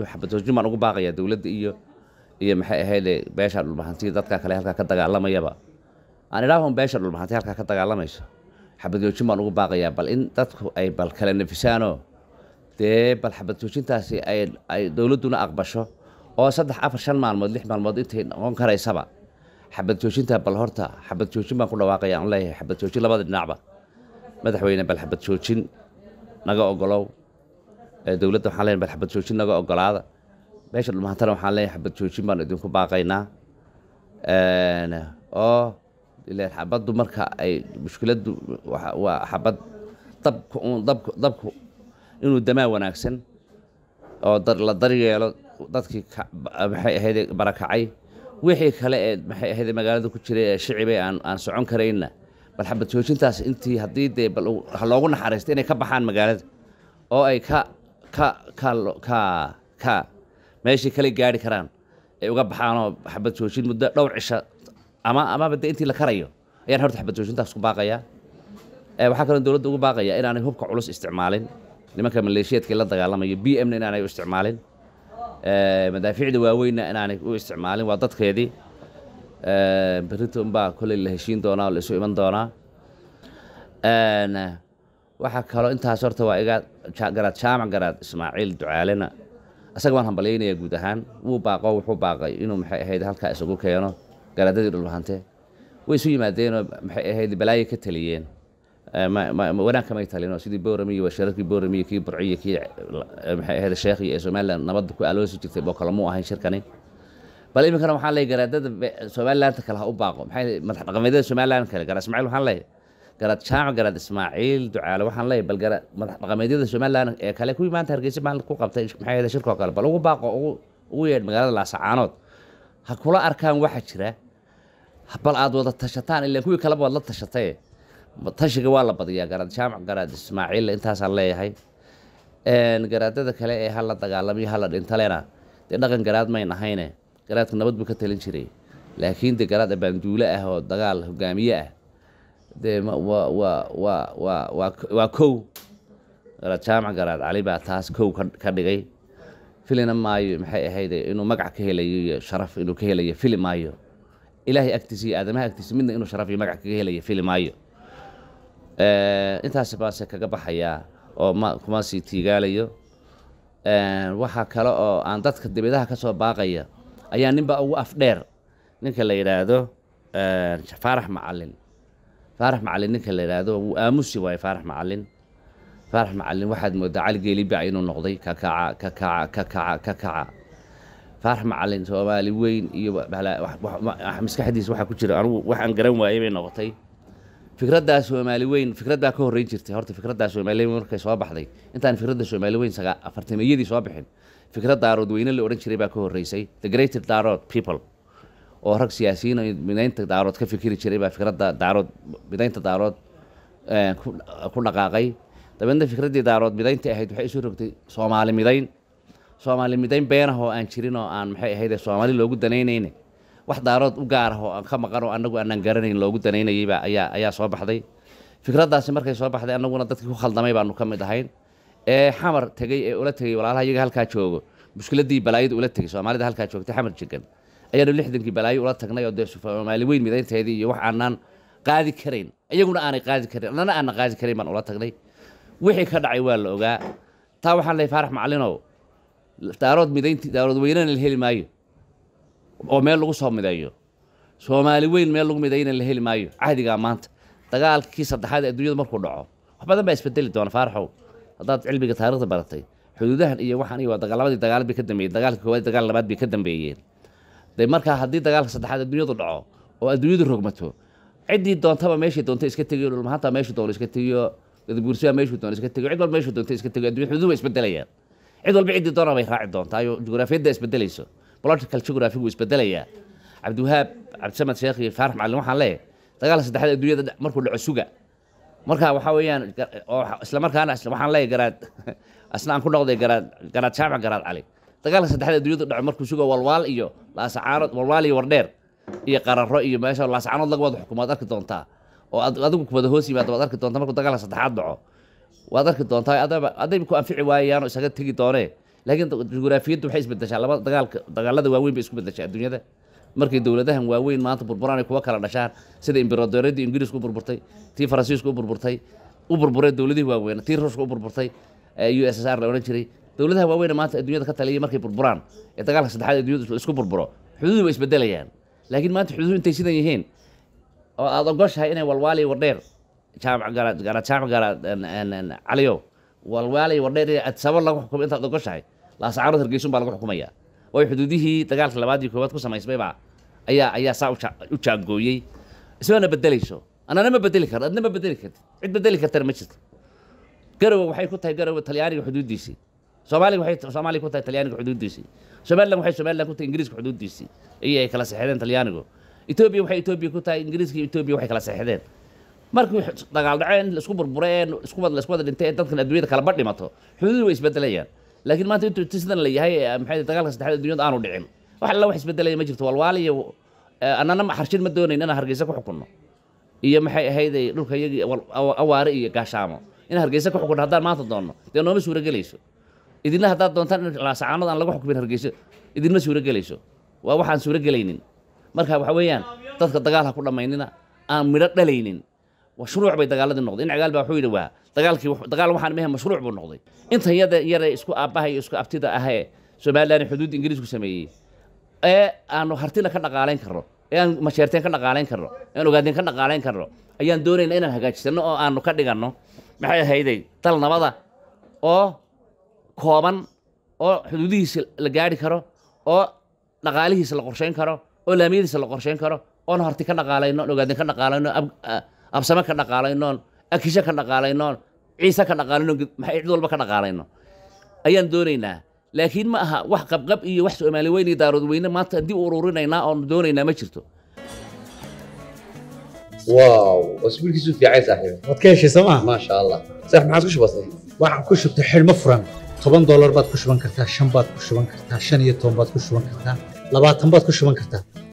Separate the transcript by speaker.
Speaker 1: xabadoojumaan ugu baaqaya dowladda iyo iyo maxay ahayde beesha dhulmahantiya dadka kale halkaa ka dagaalamayaba aan idhaahun beesha dhulmahantiya halkaa ka dagaalamayso xabadoojin ugu baaqayaa bal in dadku ay bal kala nafisaanoo dee bal xabadjoojintaasi ay dowladduna aqbasho oo saddex afar shan maalmood lix maalmood intay noqon karaysaba xabadoojintaa bal horta xabadoojin baan ku dhawaaqayaa aan leeyahay xabadoojin labada dhinacba madaxweyne bal xabadoojin naga ogolow dowladda waxaan leenahay bal xabad joojin naga ogolaada meesha dhulmaantana waxaan leenahay xabad joojin baan idinku baaqaynaa oo ileen xabaddu marka ay mushkiladdu waa xabad dabku dabku dabku inuu damaa wanaagsan oo la daryeelo dadkii maxay ahayd barakacay wixii kale ee maxay ahayd magaalada ku jiray ee shicibay aan aan socon karaynna bal xabad joojintaas intii haddii dee bal ha loogu naxariisto inay ka baxaan magaalada oo ay ka meeshay kale gaari karaan ay uga baxaanoo xabad joojin muddo dhowr cisha ama amaba dee intii la karayo ayaan horta xabad joojintaas ku baaqayaa waxaa kaloo dowladda ugu baaqaya inaanay hubka culus isticmaalin nimanka maleeshiyeedka la dagaalamayo b m na inaanay u isticmaalin madaafiicda waaweynna inaanay u isticmaalin waa dadkeedii berrinta unbaa kolley la heshiin doonaa oo la iman doonaa waxaa kaloo intaas horta waa igagaraad jaamac garaad ismaaciil ducaalena isaga waan hambalyaynayaa guud ahaan wuu baaqo wuxuu baaqay inuu maxay ahayd halkaa isugu keeno garaadadii dhulbahante way isu yimaadeenoo maxay ahayd balaayo ka taliyeen eh, wanaag kamay talinoo sidii booramiyo washirakii booramiyo kii burciyo kii eh, maxay ahayd sheekhiyo ee somaliland nabadda ku aaloosi jirtay boo kale muu ahayn shirkani bal iminkana waxaan leeyay garaadada soomalilanta kale ha u baaqo maxay madax dhaqameedyada somaliland kale garaa ismaaciil waxaan leeyay garad shaaco garad ismaaciil ducaale waxaan leeyahy bal gara madax dhaqameedyada somalilan ee kale ku imaanta hargeysa maalinta ku qabtay maxay ahda shirkoo kale bal ugu baaqo ugu yeedh magaalada laasacaanood ha kula arkaan waxaa jira bal aad wada tashataan ilaa kuwii kaleba waad la tashatay tashiga waa la badiyaa garad shaamac garad ismaaciil intaasaan leeyahay garaadada kale ee ha dagaalamiyo ha dhintalena dee dhaqan garaad mayn ahayne garaadka nabad buu ka talin jiray laakiin dee garaad abaanduule ah oo dagaal hogaamiye ah dewaa kow jaamac garaad cali baa taas kow ka dhigay filina maayo maxay ahayd inuu magac ka helayo iyo sharaf inuu ka helayo fili maayo ilaahay agtiisa iyo aadamaha agtiisa midna inuu sharaf iyo magac kaga helayo fili maayo eh, intaasi baase kaga baxayaa oo kuma sii tiigaalayo eh, waxaa kale oo aan dadka dibadaha kasoo baaqaya ayaa ninbaa ugu afdheer ninka la yidhaahdo eh, faarax macalin faarax macalin ninka la yidhaahdo aamusi waaye faarax macalin faarax macalin waxaad moodaa cali geelibac inuu noqday kakaca kakaca kakaca kakaca faarax macalin soomaali weyn iyo maskaxdiisa waxaa ku jira anugu wax garan waayay bay noqotay fikraddaa soomaali weyn fikraddaa ka horreyn jirtay horta fikraddaa soomaali weyn markay soo baxday intaan fikradda soomaali weyn afartameeyadii soo bixin fikradda daarood weyne la odhan jiray baa ka horreysay the greater daarood people oo rag siyaasiyiin midaynta daarood ka fikiri jiray baa fikradda daarood midaynta daarood eh, ku dhaqaaqay dabeedna fikraddii daarood midaynta ahayd waxay isu rogtay soomaali midayn soomaali midayn beenah oo aan jirin oo aan maxay ahayd soomaali loogu danaynayne wax daarood u gaarah oo aan ka maqan oo annagu aanaan garanayn loogu danaynayeyba ayaa ayaa soo baxday fikraddaasi markay soo baxday annaguna dadkii ku khaldamay baanu ka mid ahayn ee xamar tegey ee ula tegey walaalaha halkaa joogo mushkiladdii balaayada ula tegey soomaalida halkaa joogtay xamar jegan ayaanu lixdankii balaayo ula tagnay oo dee maali weyn midaynteedii iyo wax aanaan qaadi karayn iyaguna aanay qaadi karin annana aanan qaadi karayn baan ula tagnay wixii ka dhacay waa la ogaa taa waxaan leey faarax macalinow daarood midayntii daarood weynana la heli maayo oo meel lagu soo mideeyo soomaali weyn meel lagu midayna la heli maayo cahdigaa maanta dagaalkii saddexaad adduunyadu markuu dhaco wax badan baa isbedeli doona faaraxow haddaad cilmiga taarikhda baratay xuduudahan iyo waxaan iyo waa dagaalamadii dagaal bay ka dambeeyeen dagaalka koowaad dagaal labaad bay ka dambeeyeen de markaa haddii dagaalka saddexaad adduunyadu dhaco oo adduunyadu rogmato ciddii doontaba meeshii doonta iska tegiyo dhulmahaanta meeshii doon iska tegiyo gadabuursiyaa meeshii doon iska tegiyo cid walba meeshii doonta iska tegiyo adduunya xuduud isbedelayaan cid walba ciddii doona bay raaci doontaa iyo jugraafiyadda isbedelayso political geography wuu isbedelayaa cabdiwahaab cabdisamed sheekh iyo faarax macalin waxaan leeyahay dagaalka saddexaad adduunyada markuu dhaco suga markaa waxaa weeyaan oo islamarkaana waxaan leeyahay garaad asna aan ku noqday garaad garaad jaamac garaad cali dagaalka saddexda dunyadu dhaco markuu sugo walwaal iyo laasacaanood walwaal iyo wardheer iyo qararo iyo meesha laasacaanood laga wada xukumo waad arki doontaa oo adigu kubada hoos yimaada waad arki doontaa markuu dagaalka saddexaad dhaco waad arki doontaa adayba ku anfici waayayaan oo isaga tegi doonee laakiin jugraafiyaddu waxay isbedeshaa laba dagaalka dagaalada waaweyn bay isku bedeshaa adduunyada markay dowladahan waaweyn maanta burburaan ay kuwa kala dhashaan sida imberodoradii ingiriisku u burburtay tii faransiisku u burburtay u burburay dowladihii waaweyn tii ruushka u burburtay u s s r la odhan jiray dowladaha waaweyn maanta ee ka taliya markay burburaan ee dagaalka saddexaad ee dunyadu isku burburo xuduudi way isbedelayaan laakiin maanta xuduudu intay sidan yihiin oo aad ogoshahay inay walwaali wardheer jaamacgaarajaamac walwaali wardheer inay adisaba lagu xukumo intaad ogoshahay laascaanood hargeysun baa lagu xukumaya waayo xuduudihii dagaalka labaadii koowaad ku samaysmaybaa ayaa ayaa saa u jaangooyey isagoona bedelayso anana bedeli karno adna bedeli kartid cid bedeli kartana ma jirto garowe waxay ku tahay garowe talyaaniga xuduudiisii soomaaliga waxay soomaaliya ku tahay talyaaniga xuduuddiisii somalilan waxay somalilan ku tahay ingiriiska xuduuddiisii iyo ay kala seexdeen talyaanigu etoobiya waxay etoobiya ku tahay ingiriiska iyo etoobiya waxay kala seexdeen markii dagaal dhaceen laisku burbureen isku wada dhintay dadkan adduunyada kalaba dhimato xuduudi way isbedelayaan laakiin maanta intuu sidan la yahay eh, maxay dagaalka saddexaad adduunyada aanu dhicin wax alla wax isbedelaya ma jirto walwaal eh, annana harshin ma doonayn inaan hargeysa ku xukunno iyo maxay ahayday eh, dhulka iyagii awaare iyo gaashaamo inaan hargeysa ku xukunno haddaan maanta doonno dee nooma suuragelayso idinna haddaad doontaan in laasacaanood aan xukmin hargeyso idinma suuragelayso waa waxaan suuragelaynin marka waxa weeyaan dadka dagaal ha ku dhammaynina aan midho dhalaynin mashruuc bay dagaaladii noqday in baa wuxuu yidhi waa dagaalkii dagaal waxaan mahe mashruuc buu noqday intan yada yare isku aabbaha iyo isku abtida ahee somalilan xuduudda ingiriisku sameeyey ee aanu hartina ka dhaqaalayn karno ee aan masheerteen ka dhaqaalayn karno ee ogaadeen ka dhaqaalayn karno ayaan doonayna inaan hagaajisano oo aanu ka dhiganno maxay ahayday dal nabada oo kooban oo xuduudihiisa la gaari karo oo dhaqaalihiisa la qorshayn karo oo laamiyadiisa la qorsheyn karo oon harti ah, ka dhaqaalaynoon ogaadin ka dhaqaalaynoon absame ka dhaqaalaynoon akisho ka dhaqaalaynoon ciise ka dhaqaalaynoon maxay cid walba ka dhaqaalayno ayaan doonaynaa laakiin ma aha wax qabqab iyo wax soomaali weyn iyo daarood weyne maanta dib u ururinaynaa oon doonaynaa ma jirto واو واسبوعك يسوف يا عيسى صاحبي ما تكيش سما ما شاء الله صح ما عاد كش toban dolar baad ku shuban kartaa shan baad ku shuban kartaa shan iyo toban baad ku shuban kartaa labaatan baad ku shuban kartaa